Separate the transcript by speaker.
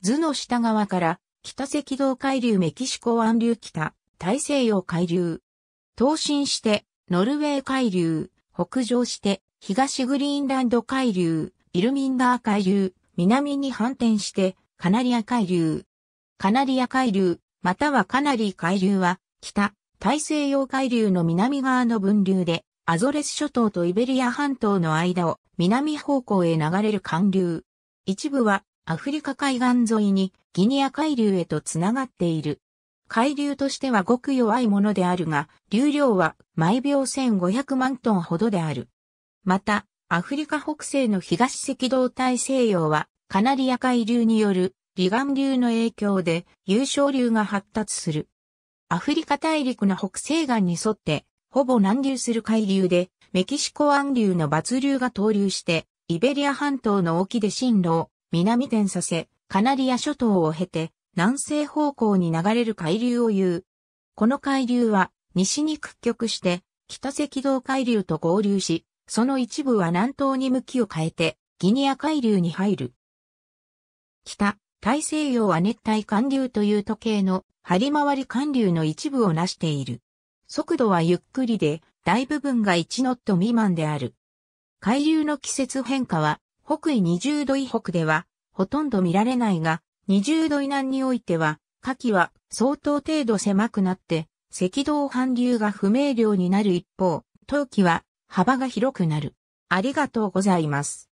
Speaker 1: 図の下
Speaker 2: 側から、北赤道海流メキシコ湾流北、大西洋海流。東進して、ノルウェー海流、北上して、東グリーンランド海流、イルミン川ー海流、南に反転して、カナリア海流。カナリア海流、またはカナリー海流は、北、大西洋海流の南側の分流で、アゾレス諸島とイベリア半島の間を南方向へ流れる寒流。一部はアフリカ海岸沿いにギニア海流へとつながっている。海流としてはごく弱いものであるが、流量は毎秒1500万トンほどである。また、アフリカ北西の東赤道大西洋は、カナリア海流による離岸流の影響で、優勝流が発達する。アフリカ大陸の北西岸に沿って、ほぼ南流する海流で、メキシコ湾流の抜流が投流して、イベリア半島の沖で進路を南転させ、カナリア諸島を経て、南西方向に流れる海流を言う。この海流は、西に屈曲して、北赤道海流と合流し、その一部は南東に向きを変えて、ギニア海流に入る。北、大西洋亜熱帯寒流という時計の張り回り寒流の一部を成している。速度はゆっくりで、大部分が1ノット未満である。海流の季節変化は、北緯20度以北では、ほとんど見られないが、20度以南においては、夏季は相当程度狭くなって、赤道反流が不明瞭になる一方、冬季は幅が広くなる。ありがとうご
Speaker 1: ざいます。